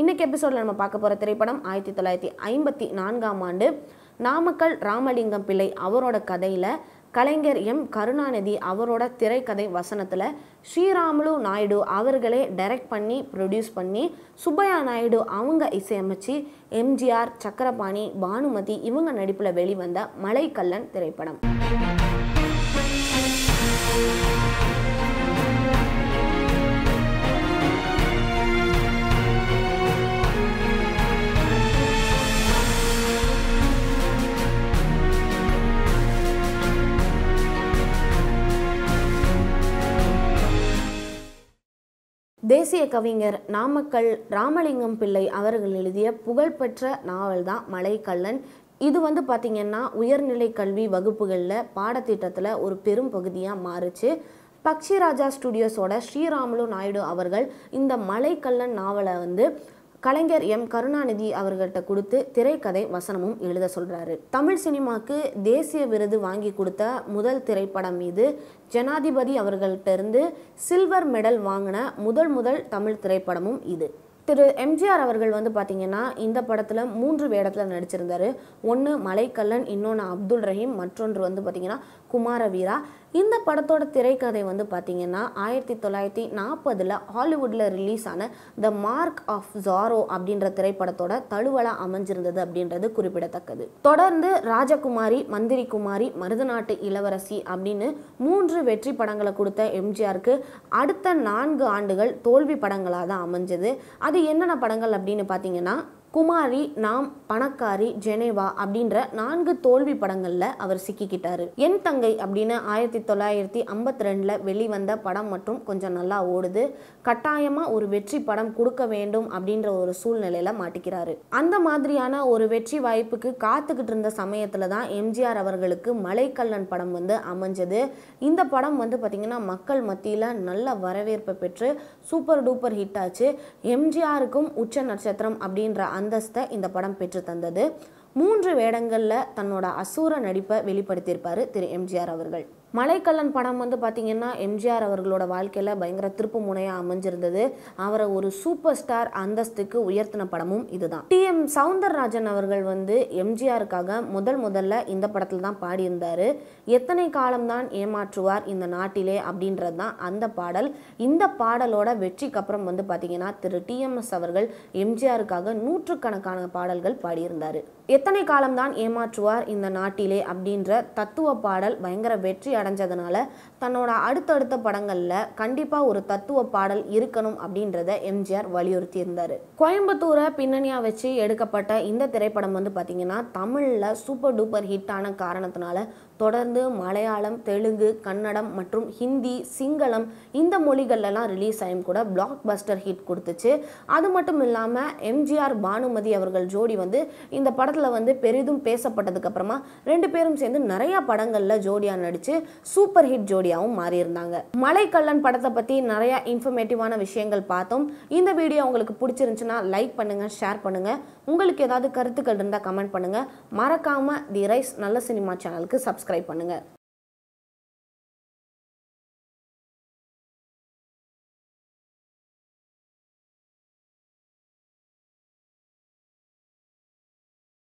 இன்னைக்கு எபிசோடில் நம்ம பார்க்க போகிற திரைப்படம் ஆயிரத்தி தொள்ளாயிரத்தி ஐம்பத்தி நான்காம் ஆண்டு நாமக்கல் ராமலிங்கம் பிள்ளை அவரோட கதையில் கலைஞர் எம் கருணாநிதி அவரோட திரைக்கதை வசனத்தில் ஸ்ரீராமுலு நாயுடு அவர்களே டைரக்ட் பண்ணி ப்ரொடியூஸ் பண்ணி சுப்பையா நாயுடு அவங்க இசையமைச்சு எம்ஜிஆர் சக்கரபாணி பானுமதி இவங்க நடிப்பில் வெளிவந்த மலைக்கல்லன் திரைப்படம் தேசிய கவிஞர் நாமக்கல் ராமலிங்கம் பிள்ளை அவர்கள் எழுதிய புகழ்பெற்ற நாவல் தான் மலைக்கல்லன் இது வந்து பார்த்திங்கன்னா உயர்நிலை கல்வி வகுப்புகளில் பாடத்திட்டத்தில் ஒரு பெரும் பகுதியாக மாறுச்சு பக்ஷிராஜா ஸ்டுடியோஸோட ஸ்ரீராமுலு நாயுடு அவர்கள் இந்த மலைக்கல்லன் நாவலை வந்து கலைஞர் எம் கருணாநிதி அவர்கள்ட்ட கொடுத்து திரைக்கதை வசனமும் எழுத சொல்கிறாரு தமிழ் சினிமாக்கு தேசிய விருது வாங்கி கொடுத்த முதல் திரைப்படம் மீது ஜனாதிபதி அவர்கள்ட்ட இருந்து சில்வர் மெடல் வாங்கின முதல் முதல் தமிழ் திரைப்படமும் இது திரு எம்ஜிஆர் அவர்கள் வந்து பார்த்திங்கன்னா இந்த படத்தில் மூன்று வேடத்தில் நடிச்சிருந்தார் ஒன்று மலைக்கல்லன் இன்னொன்று அப்துல் ரஹீம் மற்றொன்று வந்து பார்த்திங்கன்னா குமாரவீரா இந்த படத்தோட திரைக்கதை வந்து பார்த்தீங்கன்னா ஆயிரத்தி தொள்ளாயிரத்தி நாற்பதில் ஹாலிவுட்டில் ரிலீஸ் ஆன த மார்க் ஆஃப் ஜாரோ அப்படின்ற திரைப்படத்தோட தழுவலாக அமைஞ்சிருந்தது அப்படின்றது குறிப்பிடத்தக்கது தொடர்ந்து ராஜகுமாரி மந்திரி குமாரி மருதநாட்டு இளவரசி அப்படின்னு மூன்று வெற்றி படங்களை கொடுத்த எம்ஜிஆருக்கு அடுத்த நான்கு ஆண்டுகள் தோல்வி படங்களாக தான் அமைஞ்சது அது என்னென்ன படங்கள் அப்படின்னு பார்த்தீங்கன்னா குமாரி நாம் பணக்காரி ஜெனேவா அப்படின்ற நான்கு தோல்வி படங்களில் அவர் சிக்கிக்கிட்டாரு என் தங்கை அப்படின்னு ஆயிரத்தி தொள்ளாயிரத்தி ஐம்பத்தி ரெண்டில் வெளிவந்த படம் மற்றும் கொஞ்சம் நல்லா ஓடுது கட்டாயமாக ஒரு வெற்றி படம் கொடுக்க வேண்டும் அப்படின்ற ஒரு சூழ்நிலையில் மாட்டிக்கிறாரு அந்த மாதிரியான ஒரு வெற்றி வாய்ப்புக்கு காத்துக்கிட்டு இருந்த சமயத்தில் தான் எம்ஜிஆர் அவர்களுக்கு மலைக்கல்லன் படம் வந்து அமைஞ்சது இந்த படம் வந்து பார்த்திங்கன்னா மக்கள் மத்தியில் நல்ல வரவேற்பை பெற்று சூப்பர் டூப்பர் ஹிட் ஆச்சு எம்ஜிஆருக்கும் உச்ச நட்சத்திரம் அப்படின்ற அந்தஸ்தை இந்த படம் பெற்று தந்தது மூன்று வேடங்களில் தன்னோட அசூர நடிப்பை வெளிப்படுத்தியிருப்பார் திரு எம்ஜிஆர் அவர்கள் மலைக்கல்லன் படம் வந்து பார்த்தீங்கன்னா எம்ஜிஆர் அவர்களோட வாழ்க்கையில் பயங்கர திருப்பு முனையாக அமைஞ்சிருந்தது அவரை ஒரு சூப்பர் ஸ்டார் அந்தஸ்துக்கு உயர்த்தின படமும் இதுதான் டி எம் சவுந்தரராஜன் அவர்கள் வந்து எம்ஜிஆருக்காக முதல் முதல்ல இந்த படத்தில் தான் பாடியிருந்தார் எத்தனை காலம்தான் ஏமாற்றுவார் இந்த நாட்டிலே அப்படின்றது தான் அந்த பாடல் இந்த பாடலோட வெற்றிக்கு அப்புறம் வந்து பார்த்தீங்கன்னா திரு டிஎம்எஸ் அவர்கள் எம்ஜிஆருக்காக நூற்றுக்கணக்கான பாடல்கள் பாடியிருந்தார் எத்தனை காலம்தான் ஏமாற்றுவார் இந்த நாட்டிலே அப்படின்ற தத்துவ பாடல் பயங்கர வெற்றி அடைஞ்சதுனால தன்னோட அடுத்தடுத்த படங்களில் கண்டிப்பாக ஒரு தத்துவ பாடல் இருக்கணும் அப்படின்றத எம்ஜிஆர் வலியுறுத்தி இருந்தார் கோயம்புத்தூரை பின்னணியாக வச்சு எடுக்கப்பட்ட இந்த திரைப்படம் வந்து பார்த்திங்கன்னா தமிழில் சூப்பர் டூப்பர் ஹிட்டான காரணத்தினால தொடர்ந்து மலையாளம் தெலுங்கு கன்னடம் மற்றும் ஹிந்தி சிங்களம் இந்த மொழிகள்லாம் ரிலீஸ் ஆகியும் கூட பிளாக் பஸ்டர் ஹிட் கொடுத்துச்சு அது மட்டும் இல்லாமல் எம்ஜிஆர் பானுமதி அவர்கள் ஜோடி வந்து இந்த படத்தில் வந்து பெரிதும் பேசப்பட்டதுக்கப்புறமா ரெண்டு பேரும் சேர்ந்து நிறையா படங்களில் ஜோடியாக நடித்து சூப்பர் ஹிட் ஜோடியாகவும் மாறியிருந்தாங்க மலைக்கல்லன் படத்தை பற்றி நிறைய இன்ஃபர்மேட்டிவான விஷயங்கள் பார்த்தோம் இந்த வீடியோ உங்களுக்கு பிடிச்சிருந்துச்சுன்னா லைக் பண்ணுங்கள் ஷேர் பண்ணுங்கள் உங்களுக்கு ஏதாவது கருத்துக்கள் இருந்தால் கமெண்ட் பண்ணுங்கள் மறக்காமல் தி ரைஸ் நல்ல சினிமா சேனலுக்கு சப்ஸ்கிரைப் பண்ணுங்கள்